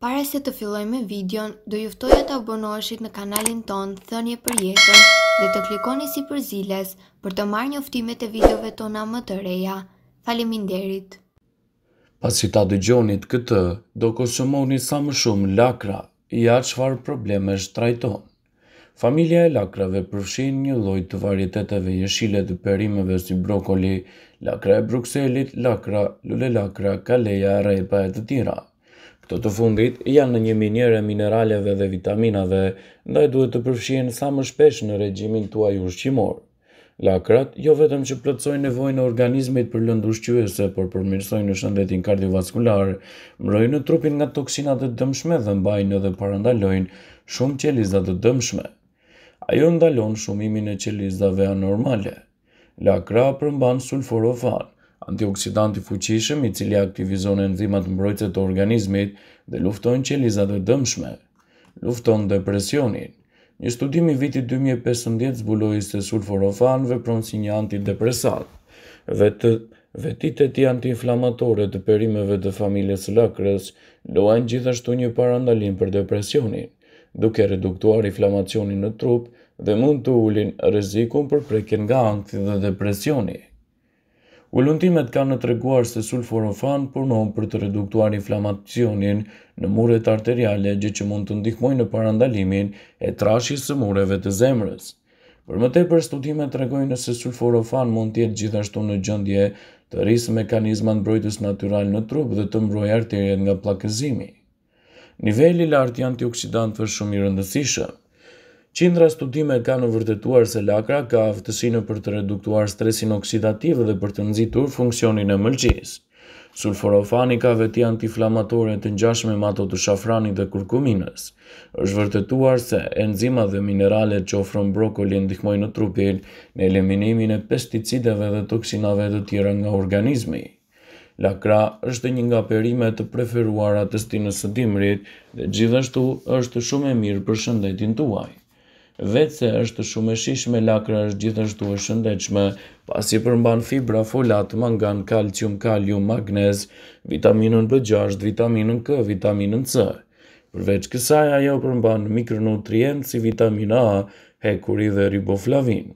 Pare se të filloj me videon, do juftoj e të abonoshit në kanalin ton, thënje për jetën dhe të klikoni si për ziles për të marrë një uftimet e videove tona më të reja. Faleminderit! derit! Pas që ta dëgjonit këtë, do kosëmoni sa më shumë lakra i atë shfarë probleme trajton. Familia e lakrave përfshin një lojt të varjeteteve jeshile të perimeve si brokoli, lakra e Bruxellit, lakra, lule lakra, kaleja, rejpa e të tira. Të të fundit janë në një minjere mineraleve dhe vitaminave, ndaj duhet të përfshien sa më shpesh në regjimin tuaj ushqimor. Lakrat jo vetëm që plëtsojnë nevojën e organizmit për lëndë ushqyese, por përmirsojnë në shëndetin kardiovaskular, mbrojnë trupin nga toksinat të dëmshme dhe mbajnë dhe parandalojnë shumë qelizat të dëmshme. Ajo ndalon shumimin e qelizave anormale. Lakra përmban sulforofan, antioksidant i fuqishëm i cili aktivizon enzimat mbrojtëse të organizmit dhe lufton qelizat e dëmshme. Lufton depresionin. Një studim i vitit 2015 zbuloi se sulforofan vepron si një antidepresant. Vetë Vetitet antiinflamatore të perimeve të familjes lakrës lojnë gjithashtu një parandalim për depresionin, duke reduktuar inflamacionin në trup dhe mund të ulin rrezikun për prekjen nga ankthi dhe depresionin. Vëllëntimet ka në treguar se sulforofan përnohën për të reduktuar inflamacionin në muret arteriale gjë që mund të ndihmoj në parandalimin e trashis së mureve të zemrës. Për më te për studime të regojnë se sulforofan mund tjetë gjithashtu në gjëndje të rrisë mekanizman brojtës natural në trup dhe të mbroj arteriet nga plakëzimi. Nivelli lartë janë të oksidantëve shumë i rëndësishëm. Qindra studime kanë vërtetuar se lakra ka aftësinë për të reduktuar stresin oksidativ dhe për të nëzitur funksionin e mëlqis. Sulforofani ka veti antiflamatore të njashme me ato të shafranit dhe kurkuminës. është vërtetuar se enzima dhe mineralet që ofron brokoli ndihmojnë në trupin në eliminimin e pesticideve dhe toksinave të tjera nga organizmi. Lakra është një nga perime të preferuara të stinës së dimrit dhe gjithashtu është shumë e mirë për shëndetin tuaj vetë se është shumë e shishme lakra është gjithashtu e shëndechme, pasi përmban fibra, folat, mangan, kalcium, kalium, magnez, vitaminën B6, vitaminën K, vitaminën C. Përveç kësaj, ajo përmban mikronutrient si vitamina A, hekuri dhe riboflavin.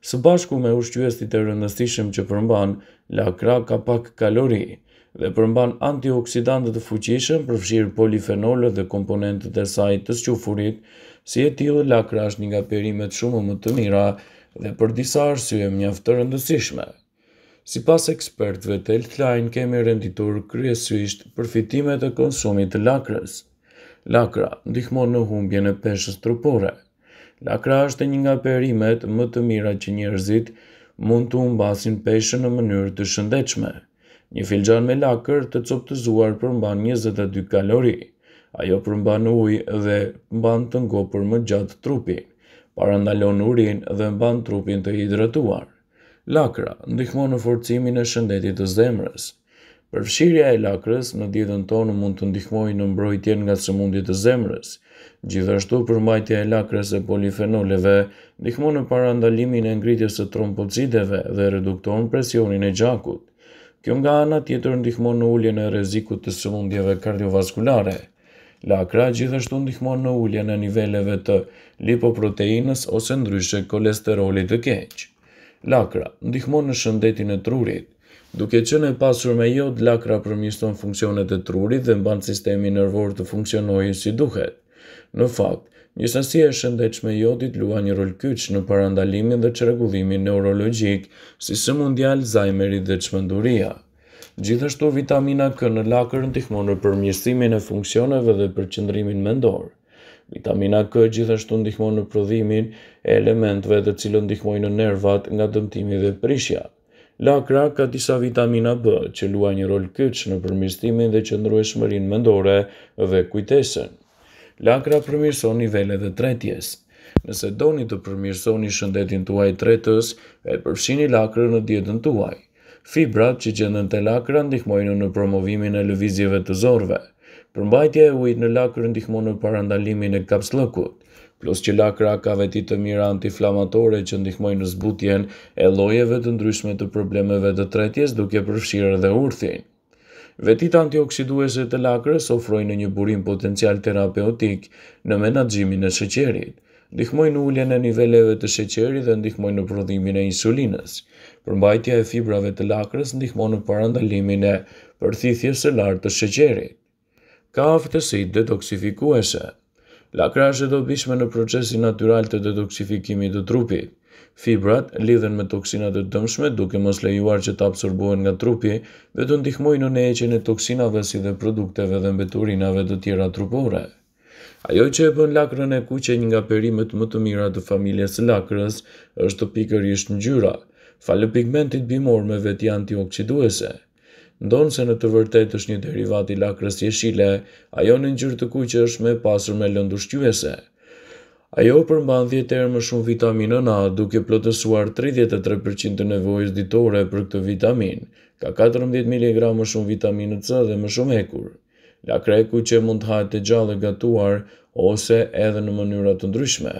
Së bashku me ushqyestit e rëndësishëm që përmban, lakra ka pak kalorië, dhe përmban antioksidantët të fuqishëm përfshirë polifenole dhe komponentët e saj të squfurit, si e tilë lakra është nga perimet shumë më të mira dhe për disa arsye mjaftë të rëndësishme. Si pas ekspertve të Eltline kemi renditur kryesisht përfitimet të konsumit të lakrës. Lakra ndihmon në humbjen e peshës trupore. Lakra është një nga perimet më të mira që njerëzit mund të umbasin peshën në mënyrë të shëndetshme. Një filxhan me lakër të coptëzuar përmban 22 kalori. Ajo përmban ujë dhe mban të ngrohtë për më gjatë trupin. Parandalon urin dhe mban trupin të hidratuar. Lakra ndihmon në forcimin e shëndetit të zemrës. Përfshirja e lakrës në dietën tonë mund të ndihmojë në mbrojtjen nga sëmundjet e zemrës. Gjithashtu përmajtja e lakrës e polifenoleve ndihmon në parandalimin e ngritjes së trombocideve dhe redukton presionin e gjakut. Kjo nga ana tjetër ndihmon në ulljen e rrezikut të sëmundjeve kardiovaskulare. Lakra gjithashtu ndihmon në ulljen e niveleve të lipoproteinës ose ndryshe kolesterolit të keq. Lakra ndihmon në shëndetin e trurit. Duke qenë në pasur me jod, lakra përmiston funksionet e trurit dhe mban sistemi nervor të funksionojë si duhet. Në fakt, Gjithashtu e shëndetshme jodit luan një rol kyç në parandalimin dhe çrregullimin neurologjik, si së mundi Alzheimeri dhe çmenduria. Gjithashtu vitamina K në lakër ndihmon në përmirësimin e funksioneve dhe përqendrimin mendor. Vitamina K gjithashtu ndihmon në prodhimin e elementëve të cilët ndihmojnë në nervat nga dëmtimi dhe prishja. Lakra ka disa vitamina B që luajnë një rol kyç në përmirësimin dhe qëndrueshmërinë mendore dhe kujtesën lakra përmirëson nivellet dhe tretjes. Nëse doni të përmirësoni shëndetin tuaj tretës, e përfshini lakrë në dietën tuaj. Fibrat që gjendën të lakra ndihmojnë në promovimin e lëvizjeve të zorve. Përmbajtja e ujit në lakrë ndihmojnë në parandalimin e kapslëkut. Plus që lakra ka veti të mira antiflamatore që ndihmojnë në zbutjen e lojeve të ndryshme të problemeve të tretjes duke përshirë dhe urthin. Vetit antioksiduese të lakrës ofrojnë një burim potencial terapeutik në menaxhimin e sheqerit. Ndihmojnë në uljen e niveleve të sheqerit dhe ndihmojnë në prodhimin e insulinës. Përmbajtja e fibrave të lakrës ndihmon në parandalimin e përthithjes së lartë të sheqerit. Ka aftësi detoksifikuese. Lakra është e dobishme në procesin natyral të detoksifikimit të trupit. Fibrat lidhen me toksinat e dëmshme duke mos lejuar që të absorbohen nga trupi dhe të ndihmojnë në heqjen e toksinave si dhe produkteve dhe mbeturinave të tjera trupore. Ajo që e bën lakrën e kuqe një nga perimet më të mira të familjes së lakrës është pikërisht ngjyra, falë pigmentit bimor me veti antioksiduese. Ndonë se në të vërtet është një derivati lakrës jeshile, ajo në njërë të kuqë është me pasur me lëndushqyese. Ajo përmban të më shumë vitaminë në A duke plotësuar 33% të nevojës ditore për këtë vitaminë, ka 14 mg më shumë vitaminë C dhe më shumë hekur. Nga kreku që mund të hajtë të gjallë e gatuar ose edhe në mënyrat të ndryshme.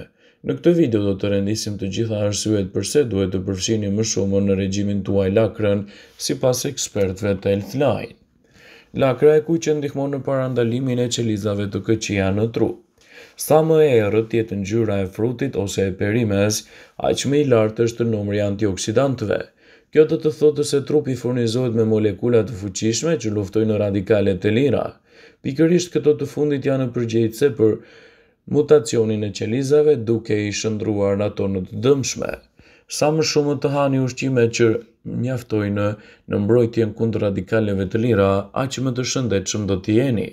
Në këtë video do të rendisim të gjitha arsyet përse duhet të përfshini më shumë në regjimin të uaj lakrën si pas ekspertve të health Line. Lakra e ku që ndihmonë në parandalimin e qelizave të këqia në trup. Sa më e rëtë tjetë në gjyra e frutit ose e perimes, a që me i lartë është numri antioksidantëve. Kjo të të thotë se trupi furnizohet me molekula të fuqishme që luftojnë në radikale të lira. Pikërisht këto të fundit janë përgjejt se për mutacionin e qelizave duke i shëndruar në ato në të dëmshme. Sa më shumë të hani ushqime që mjaftojnë në mbrojtjen kundë radikaleve të lira, a që më të shëndet që më do t'jeni.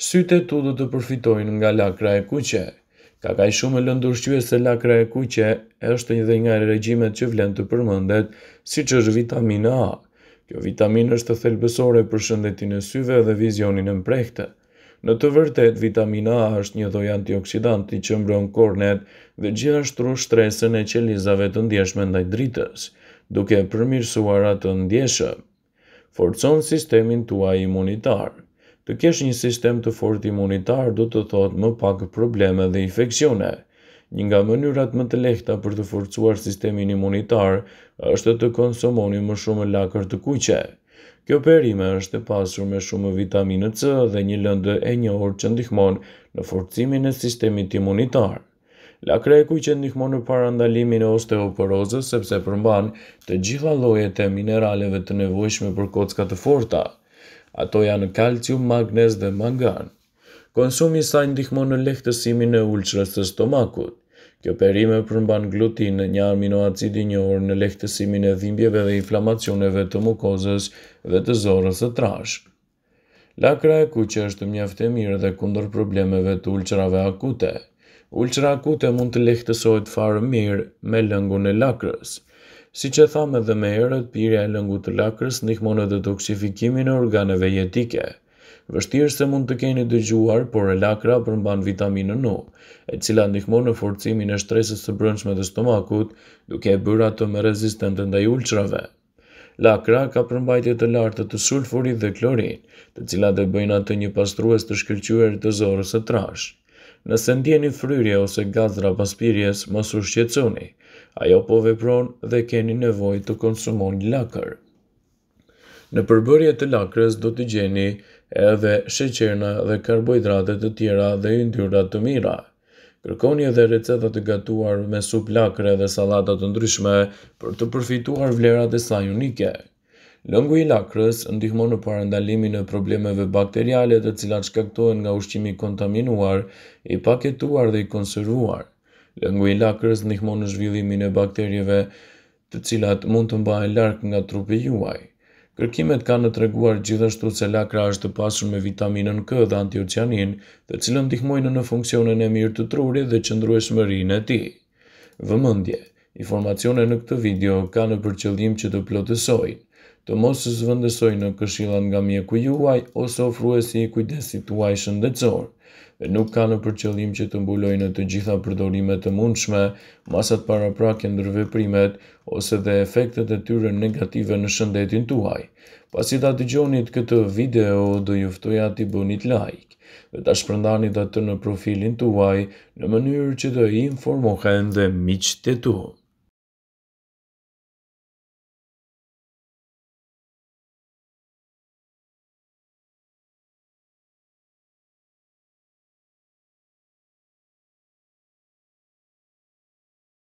Syte tu do të përfitojnë nga lakra e kuqe. Ka ka shumë e shqyve se lakra e kuqe është një dhe nga regjimet që vlen të përmëndet, si që është vitamina A. Kjo vitamin është thelbësore për shëndetin e syve dhe vizionin e mprehte. Në të vërtet, vitamina A është një dhoj antioksidanti që mbron kornet dhe gjithashtru shtresën e qelizave të ndjeshme ndaj dritës, duke përmirësuar atë ndjeshëm. Forcon sistemin tuaj imunitarë të kesh një sistem të fort imunitar do të thotë më pak probleme dhe infekcione. Një nga mënyrat më të lehta për të forcuar sistemin imunitar është të konsumoni më shumë lakër të kuqe. Kjo perime është e pasur me shumë vitaminë C dhe një lëndë e një orë që ndihmon në forcimin e sistemit imunitar. Lakre e kuqe ndihmon në parandalimin e osteoporozës sepse përmban të gjitha llojet e mineraleve të nevojshme për kockat të forta. Ato janë kalcium, magnez dhe mangan. Konsumi saj ndihmon në lehtësimin e ulqërës të stomakut. Kjo perime përmban glutin, një aminoacid i njohur në lehtësimin e dhimbjeve dhe inflamacioneve të mukozës dhe të zorës së trash. Lakra e kuqe është mjaft e mirë dhe kundër problemeve të ulqërave akute. Ulqëra akute mund të lehtësohet farë mirë me lëngun e lakrës. Si që thamë edhe me erët, pirja e lëngu të lakrës nikmon e detoksifikimin e organeve jetike. Vështirë se mund të keni dëgjuar, por e lakra përmban vitaminë në, e cila ndihmon në forcimin e shtresës të brëndshme të stomakut, duke e bërë të me rezistente ndaj ulqrave. Lakra ka përmbajtje të lartë të sulfurit dhe klorin, të cilat e bëjnë atë një pastrues të shkëllqyër të zorës e trash. Nëse ndjeni fryrje ose gazra paspirjes, mos u shqetësoni ajo po vepron dhe keni nevoj të konsumon lakër. Në përbërje të lakrës do të gjeni edhe sheqerna dhe karbohidratet të tjera dhe yndyrat të mira. Kërkoni edhe receta të gatuar me sup lakre dhe salatat të ndryshme për të përfituar vlerat e saj unike. Lëngu i lakrës ndihmon në parandalimin e problemeve bakteriale të cilat shkaktohen nga ushqimi kontaminuar, i paketuar dhe i konservuar i lakrës ndihmon në zhvillimin e bakterieve të cilat mund të mbahen larg nga trupi juaj. Kërkimet kanë treguar gjithashtu se lakra është të pasur me vitaminën K dhe antiocianin të cilën ndihmojnë në funksionin e mirë të trurit dhe qëndrueshmërinë e tij. Vëmendje Informacione në këtë video ka në përqëllim që të plotësojnë të mos zvëndësoj në këshillat nga mjeku juaj ose ofruesi i kujdesit tuaj shëndetësor. dhe nuk ka në përqëllim që të mbuloj në të gjitha përdorimet të mundshme, masat para prakje ndërveprimet, ose dhe efektet e tyre negative në shëndetin tuaj. Pasi da të gjonit këtë video, do juftoj ati bënit like, dhe ta shpërndani të të në profilin tuaj, në mënyrë që të informohen dhe miqë të tuaj.